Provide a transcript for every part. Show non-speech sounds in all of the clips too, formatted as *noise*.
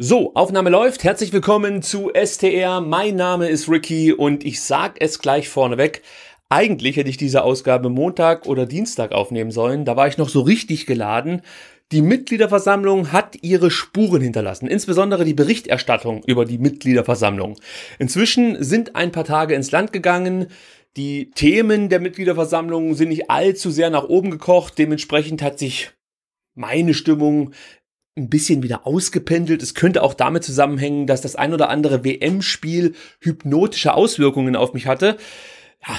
So, Aufnahme läuft. Herzlich willkommen zu STR. Mein Name ist Ricky und ich sag es gleich vorneweg. Eigentlich hätte ich diese Ausgabe Montag oder Dienstag aufnehmen sollen. Da war ich noch so richtig geladen. Die Mitgliederversammlung hat ihre Spuren hinterlassen, insbesondere die Berichterstattung über die Mitgliederversammlung. Inzwischen sind ein paar Tage ins Land gegangen. Die Themen der Mitgliederversammlung sind nicht allzu sehr nach oben gekocht. Dementsprechend hat sich meine Stimmung ein bisschen wieder ausgependelt. Es könnte auch damit zusammenhängen, dass das ein oder andere WM-Spiel hypnotische Auswirkungen auf mich hatte. Ja,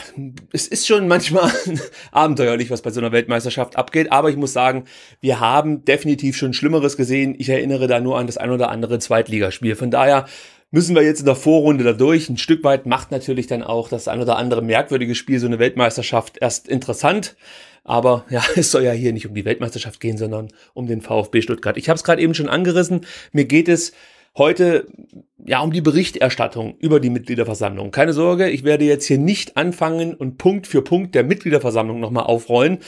es ist schon manchmal *laughs* abenteuerlich, was bei so einer Weltmeisterschaft abgeht, aber ich muss sagen, wir haben definitiv schon Schlimmeres gesehen. Ich erinnere da nur an das ein oder andere Zweitligaspiel. Von daher müssen wir jetzt in der Vorrunde da durch. Ein Stück weit macht natürlich dann auch das ein oder andere merkwürdige Spiel so eine Weltmeisterschaft erst interessant. Aber *laughs* ja, es soll ja hier nicht um die Weltmeisterschaft gehen, sondern um den VfB Stuttgart. Ich habe es gerade eben schon angerissen. Mir geht es heute ja um die Berichterstattung über die Mitgliederversammlung. Keine Sorge, ich werde jetzt hier nicht anfangen und Punkt für Punkt der Mitgliederversammlung nochmal aufrollen.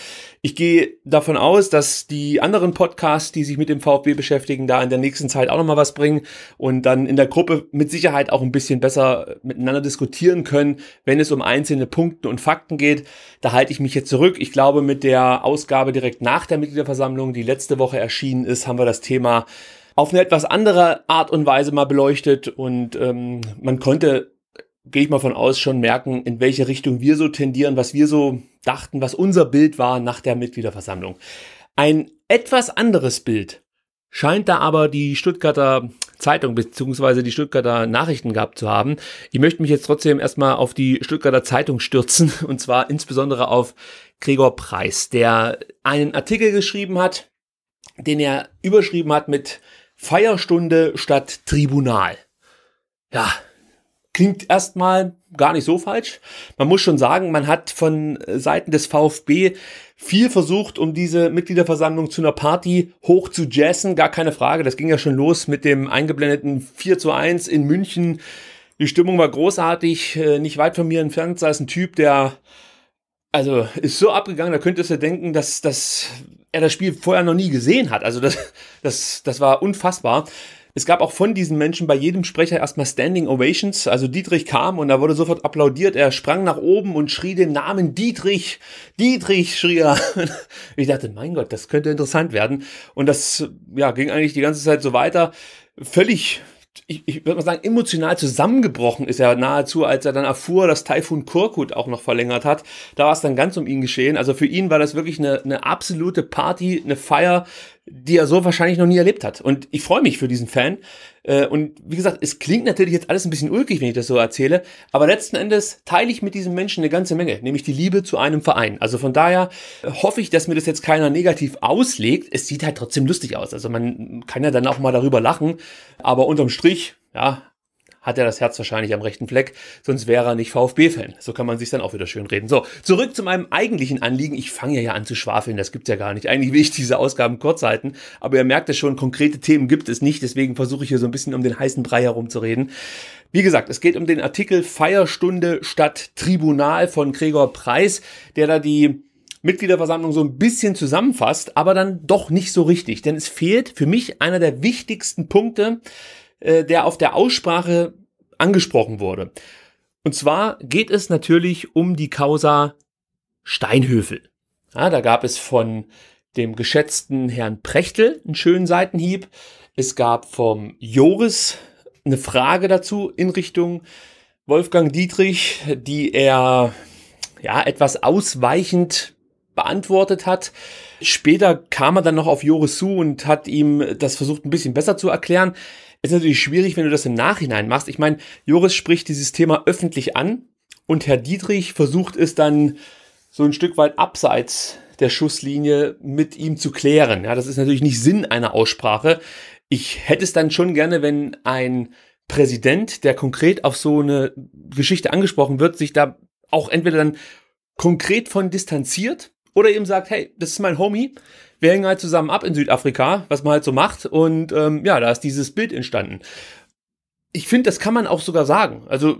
Ich gehe davon aus, dass die anderen Podcasts, die sich mit dem VfB beschäftigen, da in der nächsten Zeit auch nochmal was bringen und dann in der Gruppe mit Sicherheit auch ein bisschen besser miteinander diskutieren können, wenn es um einzelne Punkte und Fakten geht. Da halte ich mich jetzt zurück. Ich glaube, mit der Ausgabe direkt nach der Mitgliederversammlung, die letzte Woche erschienen ist, haben wir das Thema auf eine etwas andere Art und Weise mal beleuchtet und ähm, man konnte, gehe ich mal von aus, schon merken, in welche Richtung wir so tendieren, was wir so dachten, was unser Bild war nach der Mitgliederversammlung. Ein etwas anderes Bild scheint da aber die Stuttgarter Zeitung beziehungsweise die Stuttgarter Nachrichten gehabt zu haben. Ich möchte mich jetzt trotzdem erstmal auf die Stuttgarter Zeitung stürzen *laughs* und zwar insbesondere auf Gregor Preis, der einen Artikel geschrieben hat, den er überschrieben hat mit Feierstunde statt Tribunal. Ja, klingt erstmal gar nicht so falsch. Man muss schon sagen, man hat von äh, Seiten des VfB viel versucht, um diese Mitgliederversammlung zu einer Party hoch zu jazzen, gar keine Frage. Das ging ja schon los mit dem eingeblendeten 4 zu 1 in München. Die Stimmung war großartig. Äh, nicht weit von mir entfernt saß ein Typ, der also ist so abgegangen, da könntest du denken, dass, dass er das Spiel vorher noch nie gesehen hat. Also das, das, das war unfassbar. Es gab auch von diesen Menschen bei jedem Sprecher erstmal Standing Ovations. Also Dietrich kam und da wurde sofort applaudiert. Er sprang nach oben und schrie den Namen Dietrich. Dietrich schrie er. *laughs* Ich dachte, mein Gott, das könnte interessant werden. Und das ja, ging eigentlich die ganze Zeit so weiter. Völlig ich, ich würde mal sagen, emotional zusammengebrochen ist er nahezu, als er dann erfuhr, dass Taifun Kurkut auch noch verlängert hat. Da war es dann ganz um ihn geschehen. Also für ihn war das wirklich eine, eine absolute Party, eine Feier, die er so wahrscheinlich noch nie erlebt hat. Und ich freue mich für diesen Fan. Äh, und wie gesagt, es klingt natürlich jetzt alles ein bisschen ulkig, wenn ich das so erzähle, aber letzten Endes teile ich mit diesem Menschen eine ganze Menge, nämlich die Liebe zu einem Verein. Also von daher äh, hoffe ich, dass mir das jetzt keiner negativ auslegt. Es sieht halt trotzdem lustig aus. Also man kann ja dann auch mal darüber lachen, aber unterm Strich, ja, hat er das Herz wahrscheinlich am rechten Fleck, sonst wäre er nicht VfB-Fan. So kann man sich dann auch wieder schön reden. So, zurück zu meinem eigentlichen Anliegen. Ich fange ja an zu schwafeln, das gibt's ja gar nicht. Eigentlich will ich diese Ausgaben kurz halten, aber ihr merkt es schon, konkrete Themen gibt es nicht, deswegen versuche ich hier so ein bisschen um den heißen Brei herumzureden. Wie gesagt, es geht um den Artikel Feierstunde statt Tribunal von Gregor Preis, der da die Mitgliederversammlung so ein bisschen zusammenfasst, aber dann doch nicht so richtig. Denn es fehlt für mich einer der wichtigsten Punkte, äh, der auf der Aussprache angesprochen wurde. Und zwar geht es natürlich um die Causa Steinhöfel. Ja, da gab es von dem geschätzten Herrn Prechtel einen schönen Seitenhieb. Es gab vom Joris eine Frage dazu in Richtung Wolfgang Dietrich, die er ja etwas ausweichend beantwortet hat. Später kam er dann noch auf Joris zu und hat ihm das versucht ein bisschen besser zu erklären. Ist natürlich schwierig, wenn du das im Nachhinein machst. Ich meine, Joris spricht dieses Thema öffentlich an und Herr Dietrich versucht es dann so ein Stück weit abseits der Schusslinie mit ihm zu klären. Ja, das ist natürlich nicht Sinn einer Aussprache. Ich hätte es dann schon gerne, wenn ein Präsident, der konkret auf so eine Geschichte angesprochen wird, sich da auch entweder dann konkret von distanziert oder eben sagt, hey, das ist mein Homie, wir hängen halt zusammen ab in Südafrika, was man halt so macht. Und ähm, ja, da ist dieses Bild entstanden. Ich finde, das kann man auch sogar sagen. Also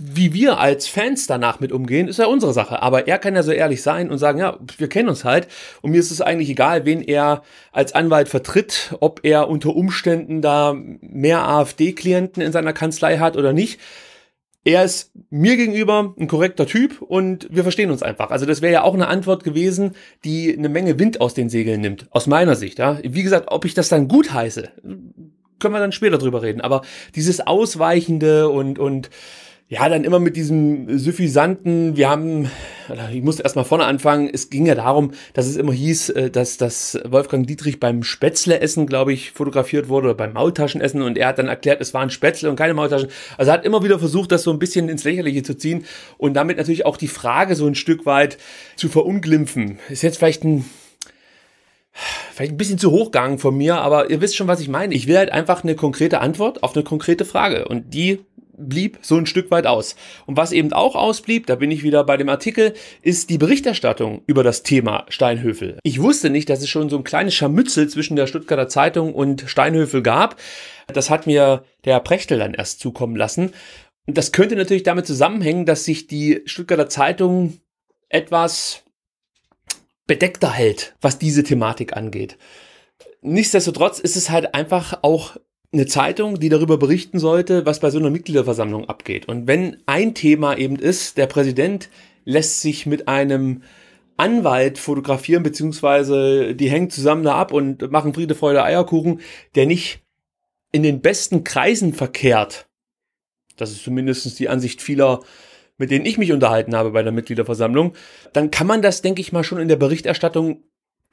wie wir als Fans danach mit umgehen, ist ja unsere Sache. Aber er kann ja so ehrlich sein und sagen, ja, wir kennen uns halt. Und mir ist es eigentlich egal, wen er als Anwalt vertritt, ob er unter Umständen da mehr AfD-Klienten in seiner Kanzlei hat oder nicht er ist mir gegenüber ein korrekter Typ und wir verstehen uns einfach. Also das wäre ja auch eine Antwort gewesen, die eine Menge Wind aus den Segeln nimmt, aus meiner Sicht. Ja. Wie gesagt, ob ich das dann gut heiße, können wir dann später drüber reden. Aber dieses Ausweichende und, und ja, dann immer mit diesem suffisanten, wir haben, ich musste erstmal vorne anfangen, es ging ja darum, dass es immer hieß, äh, dass, dass Wolfgang Dietrich beim Spätzle-Essen, glaube ich, fotografiert wurde, oder beim Maultaschenessen und er hat dann erklärt, es waren Spätzle und keine Maultaschen. Also er hat immer wieder versucht, das so ein bisschen ins Lächerliche zu ziehen und damit natürlich auch die Frage so ein Stück weit zu verunglimpfen. Ist jetzt vielleicht ein vielleicht ein bisschen zu hoch gegangen von mir, aber ihr wisst schon, was ich meine. Ich will halt einfach eine konkrete Antwort auf eine konkrete Frage und die blieb so ein Stück weit aus. Und was eben auch ausblieb, da bin ich wieder bei dem Artikel, ist die Berichterstattung über das Thema Steinhöfel. Ich wusste nicht, dass es schon so ein kleines Scharmützel zwischen der Stuttgarter Zeitung und Steinhöfel gab. Das hat mir der Prechtel dann erst zukommen lassen. Und das könnte natürlich damit zusammenhängen, dass sich die Stuttgarter Zeitung etwas bedeckter hält, was diese Thematik angeht. Nichtsdestotrotz ist es halt einfach auch eine Zeitung, die darüber berichten sollte, was bei so einer Mitgliederversammlung abgeht. Und wenn ein Thema eben ist, der Präsident lässt sich mit einem Anwalt fotografieren, beziehungsweise die hängen zusammen da ab und machen Friede, Freude, Eierkuchen, der nicht in den besten Kreisen verkehrt. Das ist zumindest die Ansicht vieler mit denen ich mich unterhalten habe bei der Mitgliederversammlung, dann kann man das, denke ich mal, schon in der Berichterstattung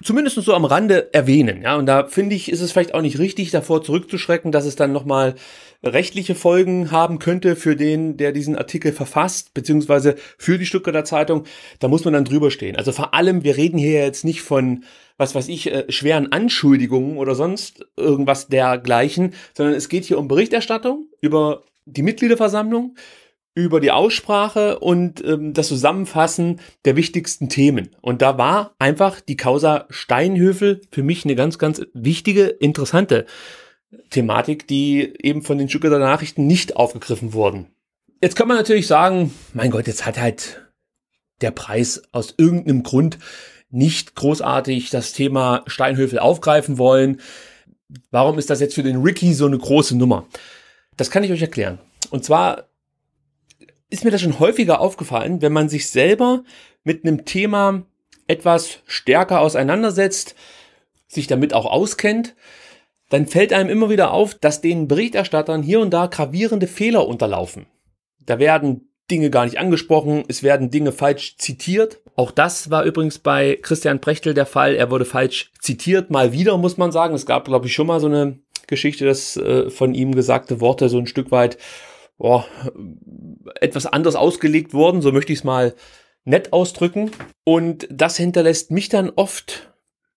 zumindest so am Rande erwähnen. Ja, und da finde ich, ist es vielleicht auch nicht richtig, davor zurückzuschrecken, dass es dann nochmal rechtliche Folgen haben könnte für den, der diesen Artikel verfasst, beziehungsweise für die Stuttgarter Zeitung. Da muss man dann drüber stehen. Also vor allem, wir reden hier jetzt nicht von, was weiß ich, äh, schweren Anschuldigungen oder sonst irgendwas dergleichen, sondern es geht hier um Berichterstattung über die Mitgliederversammlung, über die Aussprache und ähm, das Zusammenfassen der wichtigsten Themen. Und da war einfach die Causa Steinhöfel für mich eine ganz, ganz wichtige, interessante Thematik, die eben von den Stuttgarter Nachrichten nicht aufgegriffen wurden. Jetzt kann man natürlich sagen, mein Gott, jetzt hat halt der Preis aus irgendeinem Grund nicht großartig das Thema Steinhöfel aufgreifen wollen. Warum ist das jetzt für den Ricky so eine große Nummer? Das kann ich euch erklären. Und zwar ist mir das schon häufiger aufgefallen, wenn man sich selber mit einem Thema etwas stärker auseinandersetzt, sich damit auch auskennt, dann fällt einem immer wieder auf, dass den Berichterstattern hier und da gravierende Fehler unterlaufen. Da werden Dinge gar nicht angesprochen, es werden Dinge falsch zitiert. Auch das war übrigens bei Christian Brechtel der Fall. Er wurde falsch zitiert, mal wieder muss man sagen. Es gab, glaube ich, schon mal so eine Geschichte, dass äh, von ihm gesagte Worte so ein Stück weit boah, etwas anders ausgelegt worden, so möchte ich es mal nett ausdrücken. Und das hinterlässt mich dann oft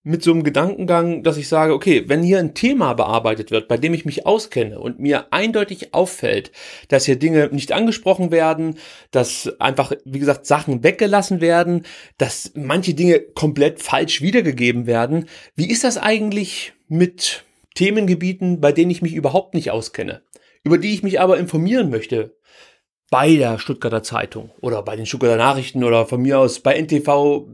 mit so einem Gedankengang, dass ich sage, okay, wenn hier ein Thema bearbeitet wird, bei dem ich mich auskenne und mir eindeutig auffällt, dass hier Dinge nicht angesprochen werden, dass einfach, wie gesagt, Sachen weggelassen werden, dass manche Dinge komplett falsch wiedergegeben werden, wie ist das eigentlich mit Themengebieten, bei denen ich mich überhaupt nicht auskenne? über die ich mich aber informieren möchte. Bei der Stuttgarter Zeitung oder bei den Stuttgarter Nachrichten oder von mir aus bei NTV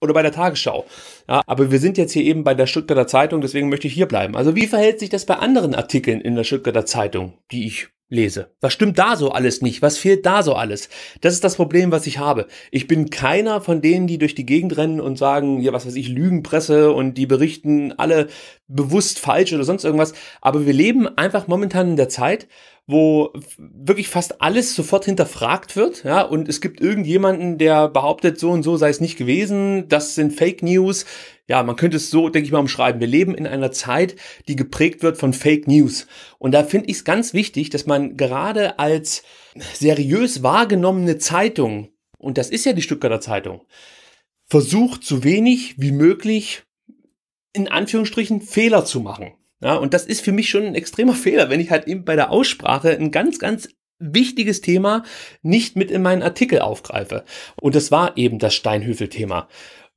oder bei der Tagesschau. Ja, aber wir sind jetzt hier eben bei der Stuttgarter Zeitung, deswegen möchte ich hier bleiben. Also wie verhält sich das bei anderen Artikeln in der Stuttgarter Zeitung, die ich lese. Was stimmt da so alles nicht? Was fehlt da so alles? Das ist das Problem, was ich habe. Ich bin keiner von denen, die durch die Gegend rennen und sagen, ja, was weiß ich, Lügenpresse und die berichten alle bewusst falsch oder sonst irgendwas. Aber wir leben einfach momentan in der Zeit, wo wirklich fast alles sofort hinterfragt wird, ja, und es gibt irgendjemanden, der behauptet, so und so sei es nicht gewesen, das sind Fake News. Ja, man könnte es so, denke ich mal, umschreiben. Wir leben in einer Zeit, die geprägt wird von Fake News. Und da finde ich es ganz wichtig, dass man gerade als seriös wahrgenommene Zeitung, und das ist ja die Stuttgarter Zeitung, versucht, so wenig wie möglich in Anführungsstrichen Fehler zu machen. Ja, und das ist für mich schon ein extremer Fehler, wenn ich halt eben bei der Aussprache ein ganz, ganz wichtiges Thema nicht mit in meinen Artikel aufgreife. Und das war eben das Steinhöfel-Thema.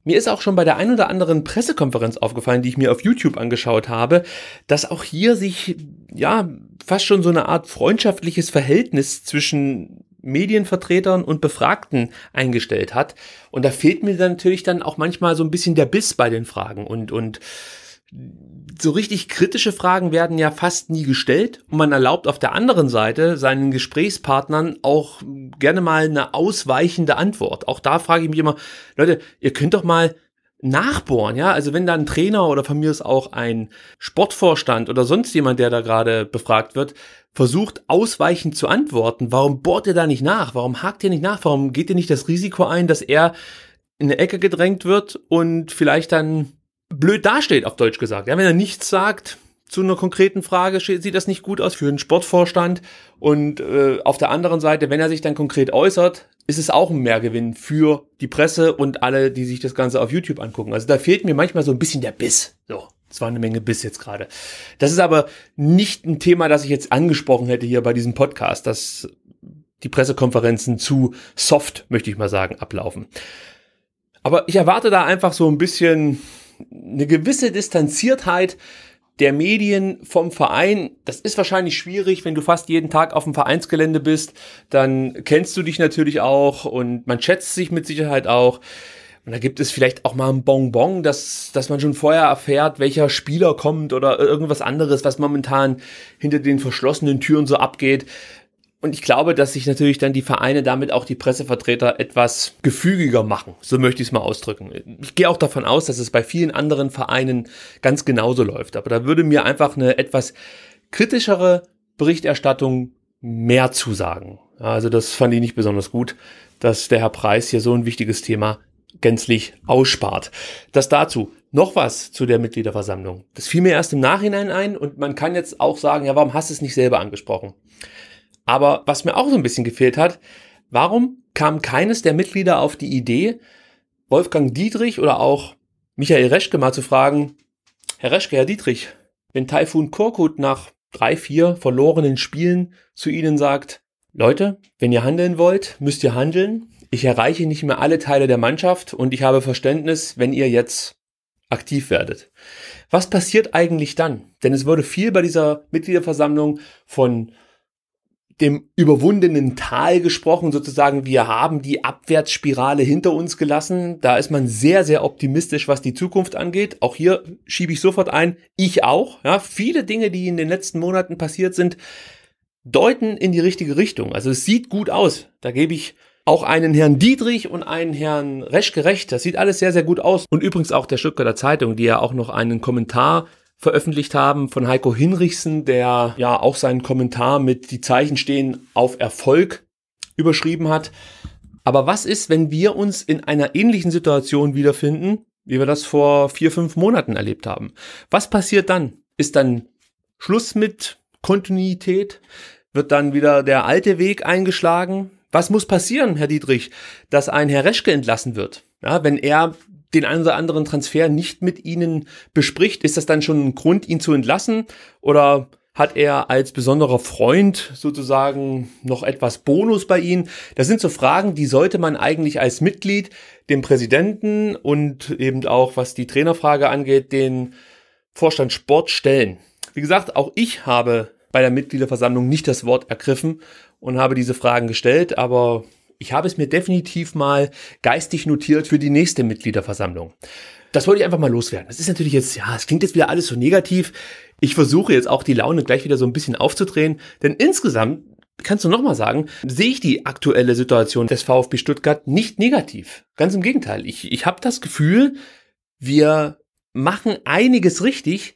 Mir ist auch schon bei der ein oder anderen Pressekonferenz aufgefallen, die ich mir auf YouTube angeschaut habe, dass auch hier sich ja fast schon so eine Art freundschaftliches Verhältnis zwischen Medienvertretern und Befragten eingestellt hat. Und da fehlt mir dann natürlich dann auch manchmal so ein bisschen der Biss bei den Fragen und, und so richtig kritische Fragen werden ja fast nie gestellt und man erlaubt auf der anderen Seite seinen Gesprächspartnern auch gerne mal eine ausweichende Antwort. Auch da frage ich mich immer, Leute, ihr könnt doch mal nachbohren, ja? Also wenn da ein Trainer oder von mir ist auch ein Sportvorstand oder sonst jemand, der da gerade befragt wird, versucht ausweichend zu antworten, warum bohrt ihr da nicht nach? Warum hakt ihr nicht nach? Warum geht ihr nicht das Risiko ein, dass er in eine Ecke gedrängt wird und vielleicht dann blöd dasteht, auf Deutsch gesagt. Ja, wenn er nichts sagt zu einer konkreten Frage, sieht das nicht gut aus für einen Sportvorstand. Und äh, auf der anderen Seite, wenn er sich dann konkret äußert, ist es auch ein Mehrgewinn für die Presse und alle, die sich das Ganze auf YouTube angucken. Also da fehlt mir manchmal so ein bisschen der Biss. So, es war eine Menge Biss jetzt gerade. Das ist aber nicht ein Thema, das ich jetzt angesprochen hätte hier bei diesem Podcast, dass die Pressekonferenzen zu soft, möchte ich mal sagen, ablaufen. Aber ich erwarte da einfach so ein bisschen eine gewisse Distanziertheit der Medien vom Verein, das ist wahrscheinlich schwierig, wenn du fast jeden Tag auf dem Vereinsgelände bist, dann kennst du dich natürlich auch und man schätzt sich mit Sicherheit auch. Und da gibt es vielleicht auch mal ein Bonbon, dass, dass man schon vorher erfährt, welcher Spieler kommt oder irgendwas anderes, was momentan hinter den verschlossenen Türen so abgeht. Und ich glaube, dass sich natürlich dann die Vereine damit auch die Pressevertreter etwas gefügiger machen. So möchte ich es mal ausdrücken. Ich gehe auch davon aus, dass es bei vielen anderen Vereinen ganz genauso läuft. Aber da würde mir einfach eine etwas kritischere Berichterstattung mehr zusagen. Also das fand ich nicht besonders gut, dass der Herr Preis hier so ein wichtiges Thema gänzlich ausspart. Das dazu. Noch was zu der Mitgliederversammlung. Das fiel mir erst im Nachhinein ein und man kann jetzt auch sagen, ja, warum hast du es nicht selber angesprochen? Aber was mir auch so ein bisschen gefehlt hat, warum kam keines der Mitglieder auf die Idee, Wolfgang Dietrich oder auch Michael Reschke mal zu fragen, Herr Reschke, Herr Dietrich, wenn Taifun Korkut nach drei, vier verlorenen Spielen zu Ihnen sagt, Leute, wenn ihr handeln wollt, müsst ihr handeln. Ich erreiche nicht mehr alle Teile der Mannschaft und ich habe Verständnis, wenn ihr jetzt aktiv werdet. Was passiert eigentlich dann? Denn es wurde viel bei dieser Mitgliederversammlung von dem überwundenen Tal gesprochen, sozusagen. Wir haben die Abwärtsspirale hinter uns gelassen. Da ist man sehr, sehr optimistisch, was die Zukunft angeht. Auch hier schiebe ich sofort ein. Ich auch. Ja, viele Dinge, die in den letzten Monaten passiert sind, deuten in die richtige Richtung. Also es sieht gut aus. Da gebe ich auch einen Herrn Dietrich und einen Herrn Reschke recht. Das sieht alles sehr, sehr gut aus. Und übrigens auch der Stuttgarter Zeitung, die ja auch noch einen Kommentar veröffentlicht haben von Heiko Hinrichsen, der ja auch seinen Kommentar mit die Zeichen stehen auf Erfolg überschrieben hat. Aber was ist, wenn wir uns in einer ähnlichen Situation wiederfinden, wie wir das vor vier, fünf Monaten erlebt haben? Was passiert dann? Ist dann Schluss mit Kontinuität? Wird dann wieder der alte Weg eingeschlagen? Was muss passieren, Herr Dietrich, dass ein Herr Reschke entlassen wird? Ja, wenn er den einen oder anderen Transfer nicht mit Ihnen bespricht, ist das dann schon ein Grund, ihn zu entlassen? Oder hat er als besonderer Freund sozusagen noch etwas Bonus bei Ihnen? Das sind so Fragen, die sollte man eigentlich als Mitglied dem Präsidenten und eben auch, was die Trainerfrage angeht, den Vorstand Sport stellen. Wie gesagt, auch ich habe bei der Mitgliederversammlung nicht das Wort ergriffen und habe diese Fragen gestellt, aber ich habe es mir definitiv mal geistig notiert für die nächste Mitgliederversammlung. Das wollte ich einfach mal loswerden. Das ist natürlich jetzt, ja, es klingt jetzt wieder alles so negativ. Ich versuche jetzt auch die Laune gleich wieder so ein bisschen aufzudrehen, denn insgesamt kannst du nochmal sagen, sehe ich die aktuelle Situation des VfB Stuttgart nicht negativ. Ganz im Gegenteil. Ich, ich habe das Gefühl, wir machen einiges richtig,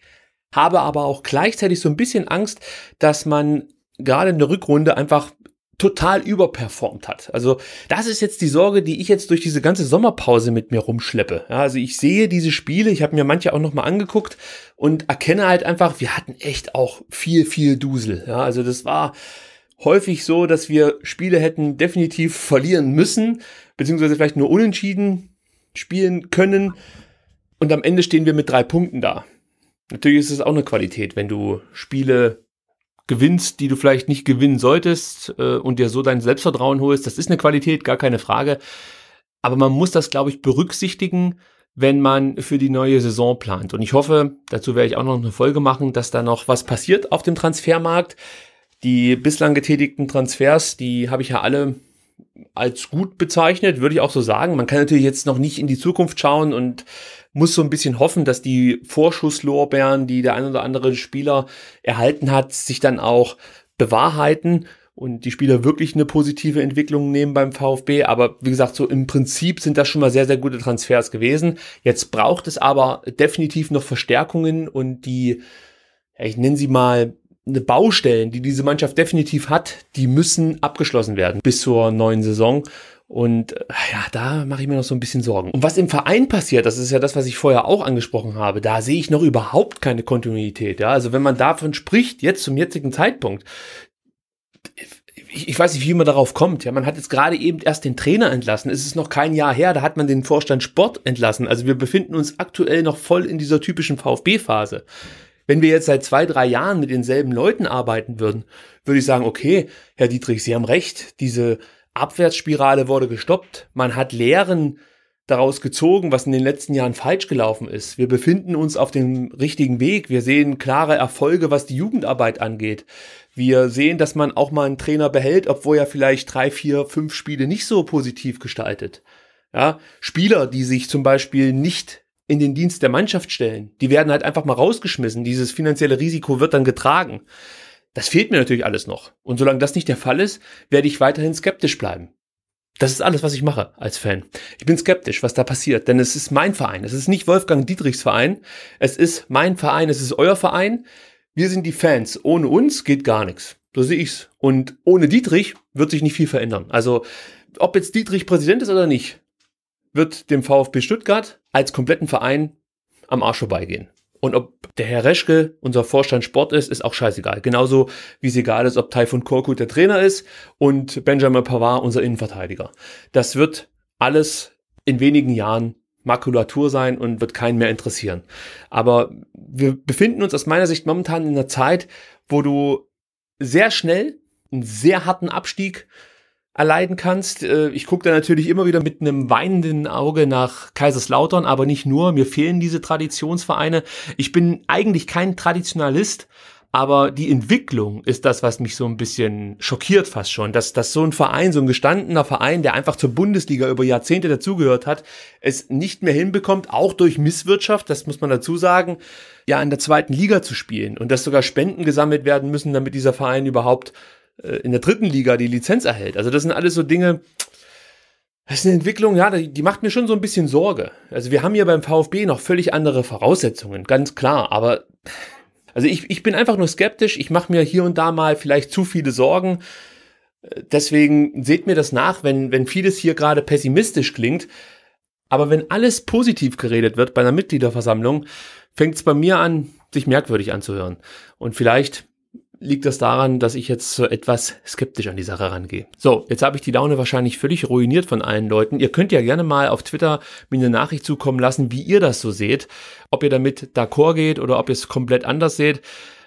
habe aber auch gleichzeitig so ein bisschen Angst, dass man gerade in der Rückrunde einfach total überperformt hat. Also das ist jetzt die Sorge, die ich jetzt durch diese ganze Sommerpause mit mir rumschleppe. Ja, also ich sehe diese Spiele, ich habe mir manche auch nochmal angeguckt und erkenne halt einfach, wir hatten echt auch viel, viel Dusel. Ja, also das war häufig so, dass wir Spiele hätten definitiv verlieren müssen, beziehungsweise vielleicht nur unentschieden spielen können. Und am Ende stehen wir mit drei Punkten da. Natürlich ist es auch eine Qualität, wenn du Spiele gewinnst, die du vielleicht nicht gewinnen solltest äh, und dir so dein Selbstvertrauen holst. Das ist eine Qualität, gar keine Frage. Aber man muss das, glaube ich, berücksichtigen, wenn man für die neue Saison plant. Und ich hoffe, dazu werde ich auch noch eine Folge machen, dass da noch was passiert auf dem Transfermarkt. Die bislang getätigten Transfers, die habe ich ja alle als gut bezeichnet, würde ich auch so sagen. Man kann natürlich jetzt noch nicht in die Zukunft schauen und muss so ein bisschen hoffen, dass die Vorschusslorbeeren, die der ein oder andere Spieler erhalten hat, sich dann auch bewahrheiten und die Spieler wirklich eine positive Entwicklung nehmen beim VfB. Aber wie gesagt, so im Prinzip sind das schon mal sehr, sehr gute Transfers gewesen. Jetzt braucht es aber definitiv noch Verstärkungen und die, ich nenne sie mal eine Baustellen, die diese Mannschaft definitiv hat, die müssen abgeschlossen werden bis zur neuen Saison. Und äh, ja, da mache ich mir noch so ein bisschen Sorgen. Und was im Verein passiert, das ist ja das, was ich vorher auch angesprochen habe, da sehe ich noch überhaupt keine Kontinuität. Ja? Also wenn man davon spricht, jetzt zum jetzigen Zeitpunkt, ich, ich weiß nicht, wie man darauf kommt. Ja, man hat jetzt gerade eben erst den Trainer entlassen. Es ist noch kein Jahr her, da hat man den Vorstand Sport entlassen. Also wir befinden uns aktuell noch voll in dieser typischen VfB-Phase. Wenn wir jetzt seit zwei, drei Jahren mit denselben Leuten arbeiten würden, würde ich sagen, okay, Herr Dietrich, Sie haben recht, diese Abwärtsspirale wurde gestoppt. Man hat Lehren daraus gezogen, was in den letzten Jahren falsch gelaufen ist. Wir befinden uns auf dem richtigen Weg. Wir sehen klare Erfolge, was die Jugendarbeit angeht. Wir sehen, dass man auch mal einen Trainer behält, obwohl er vielleicht drei, vier, fünf Spiele nicht so positiv gestaltet. Ja, Spieler, die sich zum Beispiel nicht in den Dienst der Mannschaft stellen, die werden halt einfach mal rausgeschmissen. Dieses finanzielle Risiko wird dann getragen. Das fehlt mir natürlich alles noch. Und solange das nicht der Fall ist, werde ich weiterhin skeptisch bleiben. Das ist alles, was ich mache als Fan. Ich bin skeptisch, was da passiert, denn es ist mein Verein. Es ist nicht Wolfgang Dietrichs Verein. Es ist mein Verein, es ist euer Verein. Wir sind die Fans. Ohne uns geht gar nichts. So sehe ich's. Und ohne Dietrich wird sich nicht viel verändern. Also, ob jetzt Dietrich Präsident ist oder nicht, wird dem VfB Stuttgart als kompletten Verein am Arsch vorbeigehen. Und ob der Herr Reschke unser Vorstand Sport ist, ist auch scheißegal. Genauso wie es egal ist, ob Taifun Korkut der Trainer ist und Benjamin Pavard unser Innenverteidiger. Das wird alles in wenigen Jahren Makulatur sein und wird keinen mehr interessieren. Aber wir befinden uns aus meiner Sicht momentan in einer Zeit, wo du sehr schnell einen sehr harten Abstieg erleiden kannst. Äh, ich gucke da natürlich immer wieder mit einem weinenden Auge nach Kaiserslautern, aber nicht nur. Mir fehlen diese Traditionsvereine. Ich bin eigentlich kein Traditionalist, aber die Entwicklung ist das, was mich so ein bisschen schockiert fast schon, dass, dass so ein Verein, so ein gestandener Verein, der einfach zur Bundesliga über Jahrzehnte dazugehört hat, es nicht mehr hinbekommt, auch durch Misswirtschaft, das muss man dazu sagen, ja in der zweiten Liga zu spielen und dass sogar Spenden gesammelt werden müssen, damit dieser Verein überhaupt äh, in der dritten Liga die Lizenz erhält. Also das sind alles so Dinge, das ist eine Entwicklung, ja, die macht mir schon so ein bisschen Sorge. Also wir haben hier beim VfB noch völlig andere Voraussetzungen, ganz klar, aber also ich, ich bin einfach nur skeptisch, ich mache mir hier und da mal vielleicht zu viele Sorgen. Deswegen seht mir das nach, wenn, wenn vieles hier gerade pessimistisch klingt. Aber wenn alles positiv geredet wird bei einer Mitgliederversammlung, fängt es bei mir an, sich merkwürdig anzuhören. Und vielleicht liegt das daran, dass ich jetzt so etwas skeptisch an die Sache rangehe. So, jetzt habe ich die Laune wahrscheinlich völlig ruiniert von allen Leuten. Ihr könnt ja gerne mal auf Twitter mir eine Nachricht zukommen lassen, wie ihr das so seht. Ob ihr damit d'accord geht oder ob ihr es komplett anders seht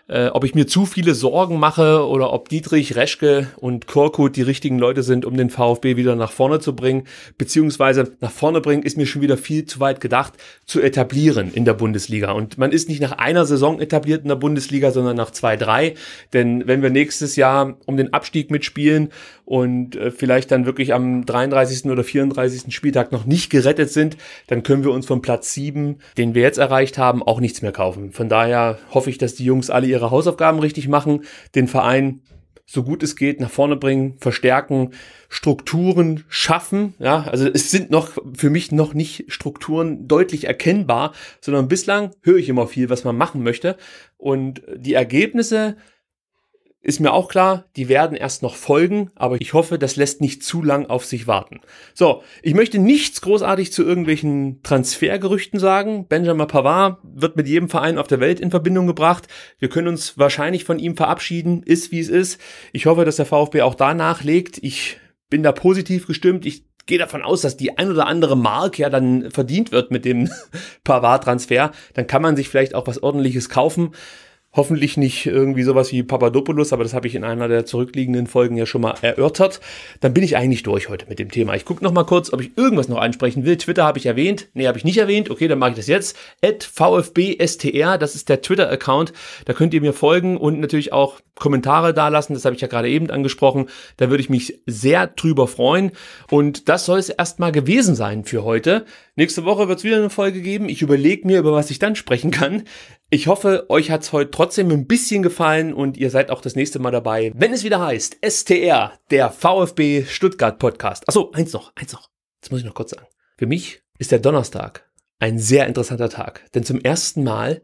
äh, ob ich mir zu viele Sorgen mache oder ob Dietrich, Reschke und Korkut die richtigen Leute sind, um den VfB wieder nach vorne zu bringen, beziehungsweise nach vorne bringen, ist mir schon wieder viel zu weit gedacht, zu etablieren in der Bundesliga. Und man ist nicht nach einer Saison etabliert in der Bundesliga, sondern nach zwei, drei. Denn wenn wir nächstes Jahr um den Abstieg mitspielen und äh, vielleicht dann wirklich am 33. oder 34. Spieltag noch nicht gerettet sind, dann können wir uns vom Platz 7, den wir jetzt erreicht haben, auch nichts mehr kaufen. Von daher hoffe ich, dass die Jungs alle ihre Hausaufgaben richtig machen, den Verein so gut es geht nach vorne bringen, verstärken, Strukturen schaffen. Ja, also es sind noch für mich noch nicht Strukturen deutlich erkennbar, sondern bislang höre ich immer viel, was man machen möchte. Und die Ergebnisse ist mir auch klar, die werden erst noch folgen, aber ich hoffe, das lässt nicht zu lang auf sich warten. So, ich möchte nichts großartig zu irgendwelchen Transfergerüchten sagen. Benjamin Pavard wird mit jedem Verein auf der Welt in Verbindung gebracht. Wir können uns wahrscheinlich von ihm verabschieden, ist wie es ist. Ich hoffe, dass der VfB auch da nachlegt. Ich bin da positiv gestimmt. Ich gehe davon aus, dass die ein oder andere Mark ja dann verdient wird mit dem *laughs* Pavard-Transfer. Dann kann man sich vielleicht auch was ordentliches kaufen. Hoffentlich nicht irgendwie sowas wie Papadopoulos, aber das habe ich in einer der zurückliegenden Folgen ja schon mal erörtert. Dann bin ich eigentlich durch heute mit dem Thema. Ich gucke noch mal kurz, ob ich irgendwas noch ansprechen will. Twitter habe ich erwähnt. Nee, habe ich nicht erwähnt. Okay, dann mache ich das jetzt. At VfBSTR, das ist der Twitter-Account. Da könnt ihr mir folgen und natürlich auch Kommentare dalassen, das habe ich ja gerade eben angesprochen. Da würde ich mich sehr drüber freuen. Und das soll es erstmal gewesen sein für heute. Nächste Woche wird es wieder eine Folge geben. Ich überlege mir, über was ich dann sprechen kann. Ich hoffe, euch hat es heute trotzdem ein bisschen gefallen und ihr seid auch das nächste Mal dabei, wenn es wieder heißt STR, der VfB Stuttgart Podcast. Achso, eins noch, eins noch. Das muss ich noch kurz sagen. Für mich ist der Donnerstag ein sehr interessanter Tag, denn zum ersten Mal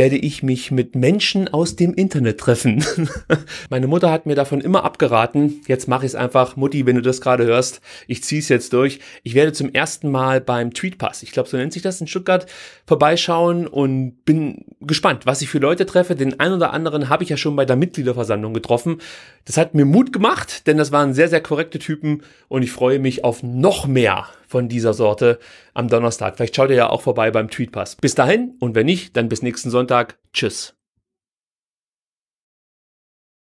werde ich mich mit Menschen aus dem Internet treffen. *laughs* Meine Mutter hat mir davon immer abgeraten. Jetzt mache ich es einfach. Mutti, wenn du das gerade hörst, ich ziehe es jetzt durch. Ich werde zum ersten Mal beim Tweetpass, ich glaube, so nennt sich das in Stuttgart, vorbeischauen und bin gespannt, was ich für Leute treffe. Den einen oder anderen habe ich ja schon bei der Mitgliederversammlung getroffen. Das hat mir Mut gemacht, denn das waren sehr, sehr korrekte Typen und ich freue mich auf noch mehr von dieser Sorte am Donnerstag. Vielleicht schaut ihr ja auch vorbei beim Tweetpass. Bis dahin und wenn nicht, dann bis nächsten Sonntag. Tschüss.